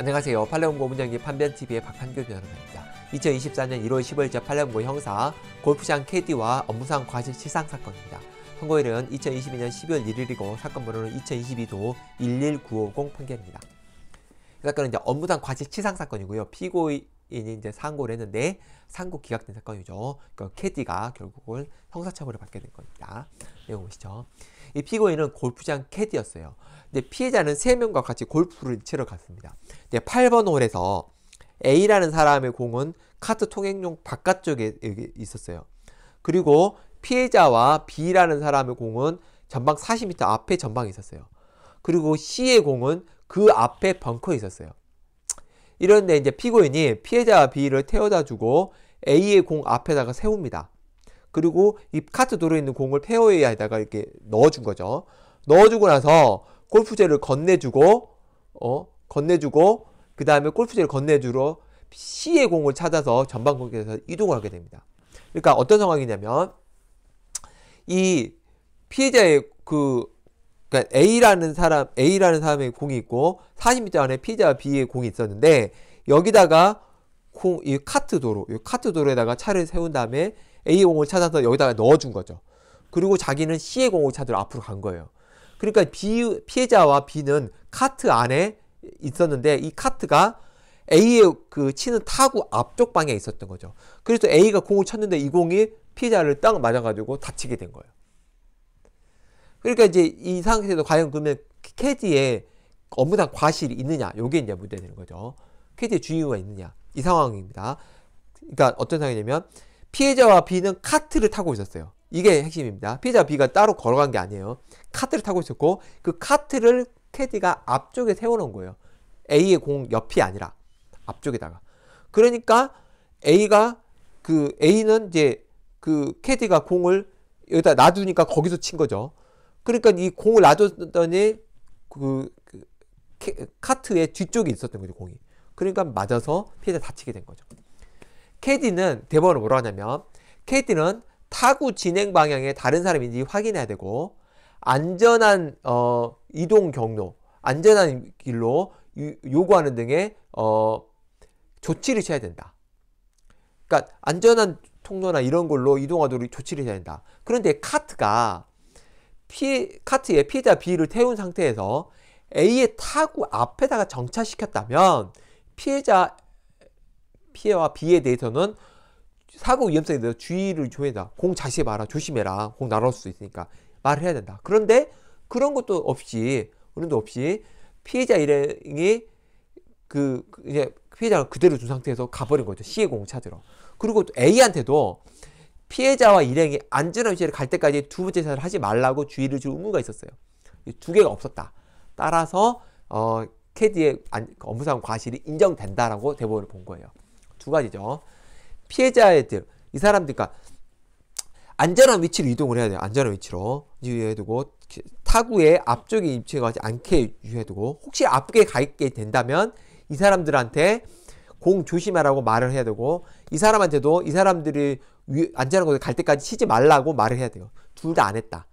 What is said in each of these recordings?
안녕하세요. 팔레온고 문장기 판변TV의 박한규 변호사입니다. 2024년 1월 15일자 팔레온고 형사 골프장 KD와 업무상 과실 치상 사건입니다. 선고일은 2022년 12월 1일이고 사건 번호는 2022도 11950 판결입니다. 이 사건은 이제 업무상 과실 치상 사건이고요. 피고인 이제 상고를 했는데 상고 기각된 사건이죠. 그러니까 캐디가 결국은 형사처벌을 받게 된 겁니다. 내용 보시죠. 이 피고인은 골프장 캐디였어요. 근데 피해자는 세명과 같이 골프를 치러 갔습니다. 근데 8번 홀에서 A라는 사람의 공은 카트 통행용 바깥쪽에 있었어요. 그리고 피해자와 B라는 사람의 공은 전방 40m 앞에 전방에 있었어요. 그리고 C의 공은 그 앞에 벙커에 있었어요. 이런데 이제 피고인이 피해자 B를 태워다 주고 A의 공 앞에다가 세웁니다. 그리고 이 카트 도로에 있는 공을 페어웨이에다가 이렇게 넣어준 거죠. 넣어주고 나서 골프채를 건네주고 어 건네주고 그 다음에 골프채를 건네주러 C의 공을 찾아서 전방 공격에서 이동을 하게 됩니다. 그러니까 어떤 상황이냐면 이 피해자의 그 그러니까 A라는 사람, A라는 사람의 공이 있고 40m 안에 피자 B의 공이 있었는데 여기다가 콩, 이 카트 도로, 이 카트 도로에다가 차를 세운 다음에 A 공을 찾아서 여기다가 넣어준 거죠. 그리고 자기는 C의 공을 찾으러 앞으로 간 거예요. 그러니까 B, 피해자와 B는 카트 안에 있었는데 이 카트가 A의 그 치는 타구 앞쪽 방에 있었던 거죠. 그래서 A가 공을 쳤는데 이 공이 피해자를 딱 맞아가지고 다치게 된 거예요. 그러니까 이제 이 상태에서 과연 그러면 캐디에 업무상 과실이 있느냐 요게 이제 문제 되는 거죠. 캐디의 주의가 있느냐 이 상황입니다. 그러니까 어떤 상황이냐면 피해자와 B는 카트를 타고 있었어요. 이게 핵심입니다. 피해자 B가 따로 걸어간 게 아니에요. 카트를 타고 있었고 그 카트를 캐디가 앞쪽에 세워놓은 거예요. A의 공 옆이 아니라 앞쪽에다가. 그러니까 A가 그 A는 이제 그 캐디가 공을 여기다 놔두니까 거기서 친 거죠. 그러니까 이 공을 놔줬더니 그, 그 카트의 뒤쪽에 있었던 거죠 공이. 그러니까 맞아서 피해자 다치게 된 거죠. 캐디는 대법원은 뭐라 하냐면 캐디는 타구 진행 방향에 다른 사람인지 확인해야 되고 안전한 어, 이동 경로, 안전한 길로 요구하는 등의 어, 조치를 취해야 된다. 그러니까 안전한 통로나 이런 걸로 이동하도록 조치를 해야 된다. 그런데 카트가 P, 카트에 p 자다 B를 태운 상태에서 A의 타구 앞에다가 정차시켰다면 피해자 피해와 B에 대해서는 사고 위험성에 대해서 주의를 줘야다. 공 자세히 봐라. 조심해라. 공 날아올 수 있으니까 말을 해야 된다. 그런데 그런 것도 없이 그런 도 없이 피해자 일행이 그, 그 이제 피해자가 그대로 둔 상태에서 가버린 거죠. C의 공 찾으러. 그리고 또 A한테도 피해자와 일행이 안전한 위치를 갈 때까지 두 번째 자세를 하지 말라고 주의를 줄 의무가 있었어요. 두 개가 없었다. 따라서 어, 캐디의 업무상 과실이 인정된다라고 대법원을 본 거예요. 두 가지죠. 피해자들이 사람들, 그러니까 안전한 위치로 이동을 해야 돼요. 안전한 위치로 유해두고 타구의 앞쪽에 입체하지 않게 유해두고 혹시 앞쪽에 가 있게 된다면 이 사람들한테 공 조심하라고 말을 해야 되고 이 사람한테도 이 사람들이 위, 안전한 곳에 갈 때까지 치지 말라고 말을 해야 돼요. 둘 다 안 했다.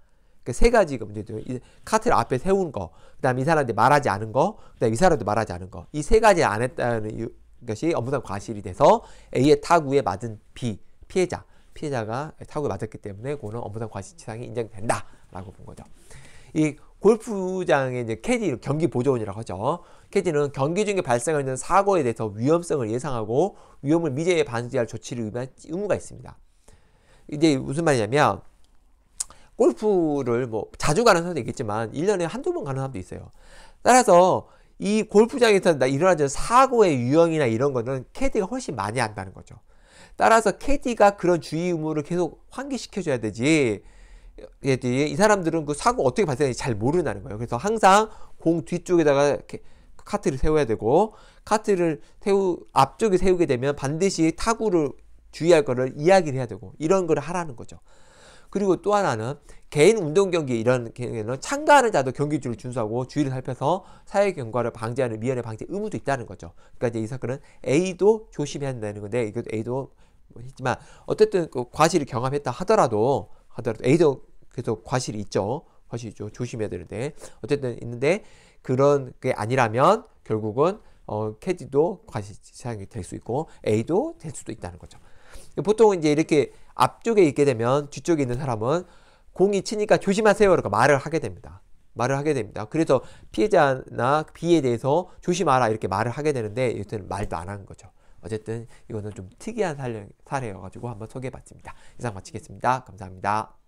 그 세 가지가 문제죠. 카트를 앞에 세운 거, 그다음 이 사람한테 말하지 않은 거, 그다음 이 사람도 말하지 않은 거. 이 세 가지 안 했다는 것이 업무상 과실이 돼서 A의 타구에 맞은 B 피해자 피해자가 타구에 맞았기 때문에 그거는 업무상 과실치상이 인정된다라고 본 거죠. 이 골프장에 이제 캐디 경기 보조원이라고 하죠. 캐디는 경기 중에 발생하는 사고에 대해서 위험성을 예상하고 위험을 미제에 방지할 조치를 위한 의무가 있습니다. 이게 무슨 말이냐면 골프를 뭐 자주 가는 사람도 있겠지만 일년에 한두 번 가는 사람도 있어요. 따라서 이 골프장에서 일어나는 사고의 유형이나 이런 거는 캐디가 훨씬 많이 안다는 거죠. 따라서 캐디가 그런 주의 의무를 계속 환기시켜줘야 되지 예, 예, 이 사람들은 그 사고 어떻게 발생했는지 잘모른다는 거예요. 그래서 항상 공 뒤쪽에다가 이렇게 카트를 세워야 되고 카트를 세우 앞쪽에 세우게 되면 반드시 타구를 주의할 거를 이야기를 해야 되고 이런 걸 하라는 거죠. 그리고 또 하나는 개인 운동 경기 이런 경우에는 참가하는 자도 경기주를 준수하고 주의를 살펴서 사회 경과를 방지하는 미연의 방지 의무도 있다는 거죠. 그러니까 이제 이 사건은 A도 조심해야 된다는 건데 이것도 A도 뭐 했지만 어쨌든 그 과실을 경험했다 하더라도 하더라도 A도 계속 과실이 있죠. 과실이 있죠. 조심해야 되는데 어쨌든 있는데 그런 게 아니라면 결국은 어, 캐디도 과실 사용이 될 수 있고 A도 될 수도 있다는 거죠. 보통 이제 이렇게 앞쪽에 있게 되면 뒤쪽에 있는 사람은 공이 치니까 조심하세요. 이렇 말을 하게 됩니다. 말을 하게 됩니다. 그래서 피해자나 B에 대해서 조심하라 이렇게 말을 하게 되는데 이때는 말도 안 하는 거죠. 어쨌든 이거는 좀 특이한 사례, 사례여가지고 한번 소개해봤습니다. 이상 마치겠습니다. 감사합니다.